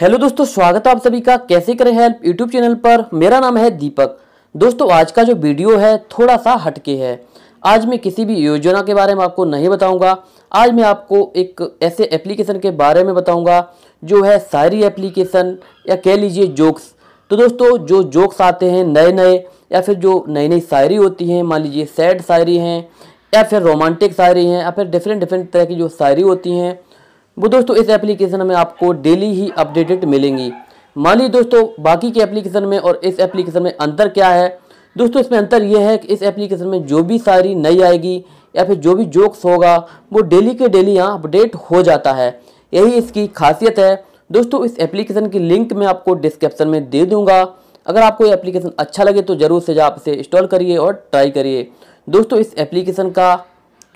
hello दोस्तों स्वागत है आप सभी का कैसे करें हेल्प यूट्यूब चैनल पर मेरा नाम है दीपक दोस्तों आज का जो वीडियो है थोड़ा सा हटके है आज मैं किसी भी योजना के बारे में आपको नहीं बताऊंगा आज मैं आपको एक ऐसे एप्लीकेशन के बारे में बताऊंगा जो है सारी एप्लीकेशन या कह लीजिए जोक्स तो दोस्तों जो जोक्स आते हैं नए नए या फिर जो नई नई शायरी होती हैं मान लीजिए सैड शायरी हैं या फिर रोमांटिक शायरी हैं या फिर डिफरेंट डिफरेंट तरह की जो शायरी होती हैं वो दोस्तों इस एप्लीकेशन में आपको डेली ही अपडेटेड मिलेंगी मान लीजिए दोस्तों बाकी के एप्लीकेशन में और इस एप्लीकेशन में अंतर क्या है दोस्तों इसमें अंतर यह है कि इस एप्लीकेशन में जो भी सारी नई आएगी या फिर जो भी जोक्स होगा वो डेली के डेली यहाँ अपडेट हो जाता है यही इसकी खासियत है दोस्तों इस एप्लीकेशन की लिंक मैं आपको डिस्क्रिप्शन में दे दूंगा अगर आपको ये एप्लीकेशन अच्छा लगे तो ज़रूर से आप इसे इंस्टॉल करिए और ट्राई करिए दोस्तों इस एप्लीकेशन का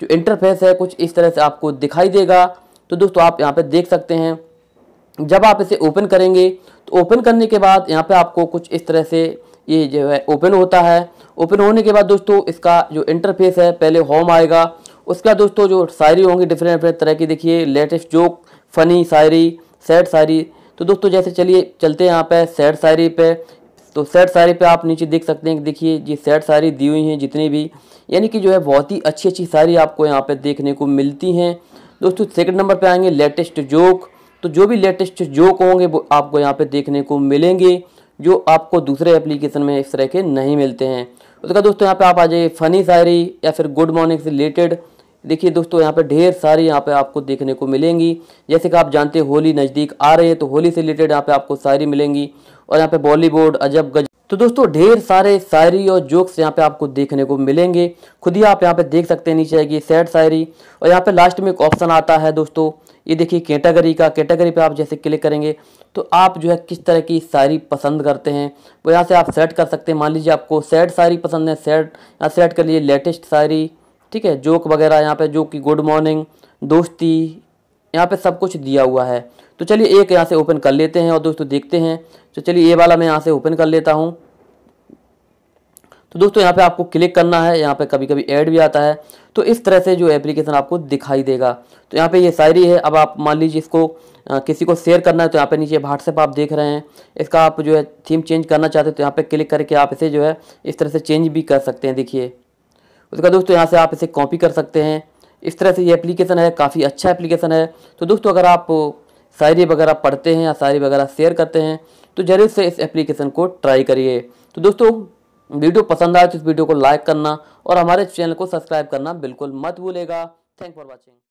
जो इंटरफेस है कुछ इस तरह से आपको दिखाई देगा तो दोस्तों आप यहाँ पे देख सकते हैं जब आप इसे ओपन करेंगे तो ओपन करने के बाद यहाँ पे आपको कुछ इस तरह से ये जो है ओपन होता है ओपन होने के बाद दोस्तों इसका जो इंटरफेस है पहले होम आएगा उसके बाद दोस्तों जो शायरी होंगी डिफरेंट डिफरेंट तरह की देखिए लेटेस्ट जोक फ़नी शायरी सैड शायरी तो दोस्तों जैसे चलिए चलते हैं यहाँ पे सैड शायरी पे तो सैड शायरी पे आप नीचे देख सकते हैं कि देखिए ये सैड शायरी दी हुई हैं जितनी भी यानी कि जो है बहुत ही अच्छी अच्छी शायरी आपको यहाँ पे देखने को मिलती हैं दोस्तों सेकंड नंबर पे आएंगे लेटेस्ट जोक तो जो भी लेटेस्ट जोक होंगे वो आपको यहाँ पे देखने को मिलेंगे जो आपको दूसरे एप्लीकेशन में इस तरह के नहीं मिलते हैं उसका दोस्तों यहाँ पे आप आ जाइए फ़नी शायरी या फिर गुड मॉर्निंग से रिलेटेड देखिए दोस्तों यहाँ पे ढेर सारी यहाँ पे आपको देखने को मिलेंगी जैसे कि आप जानते हैं होली नज़दीक आ रही है तो होली से रिलेटेड यहाँ पे आपको शायरी मिलेंगी और यहाँ पे बॉलीवुड अजब गज तो दोस्तों ढेर सारे शायरी और जोक्स यहाँ पे आपको देखने को मिलेंगे खुद ही आप यहाँ पे देख सकते हैं नीचे आएगी सैड शायरी और यहाँ पे लास्ट में एक ऑप्शन आता है दोस्तों ये देखिए कैटेगरी का कैटेगरी पे आप जैसे क्लिक करेंगे तो आप जो है किस तरह की शायरी पसंद करते हैं वो यहाँ से आप सेट कर सकते हैं मान लीजिए आपको सैड शायरी पसंद है सैड यहाँ सेट कर लीजिए लेटेस्ट शायरी ठीक है जोक वगैरह यहाँ पे जो कि गुड मॉर्निंग दोस्ती यहाँ पे सब कुछ दिया हुआ है तो चलिए एक यहाँ से ओपन कर लेते हैं और दोस्तों देखते हैं तो चलिए ये वाला मैं यहाँ से ओपन कर लेता हूँ तो दोस्तों यहाँ पे आपको क्लिक करना है यहाँ पे कभी कभी ऐड भी आता है तो इस तरह से जो एप्लीकेशन आपको दिखाई देगा तो यहाँ पे ये शायरी है अब आप मान लीजिए इसको आ, किसी को शेयर करना है तो यहाँ पे नीचे व्हाट्सएप आप देख रहे हैं इसका आप जो है थीम चेंज करना चाहते हो तो यहाँ पे क्लिक करके आप इसे जो है इस तरह से चेंज भी कर सकते हैं देखिए बाद दोस्तों यहाँ से आप इसे कॉपी कर सकते हैं इस तरह से ये एप्लीकेशन है काफ़ी अच्छा एप्लीकेशन है तो दोस्तों अगर आप शायरी वगैरह पढ़ते हैं या शायरी वगैरह शेयर करते हैं तो ज़रूर से इस एप्लीकेशन को ट्राई करिए तो दोस्तों वीडियो पसंद आए तो इस वीडियो को लाइक करना और हमारे चैनल को सब्सक्राइब करना बिल्कुल मत भूलेगा थैंक फॉर वॉचिंग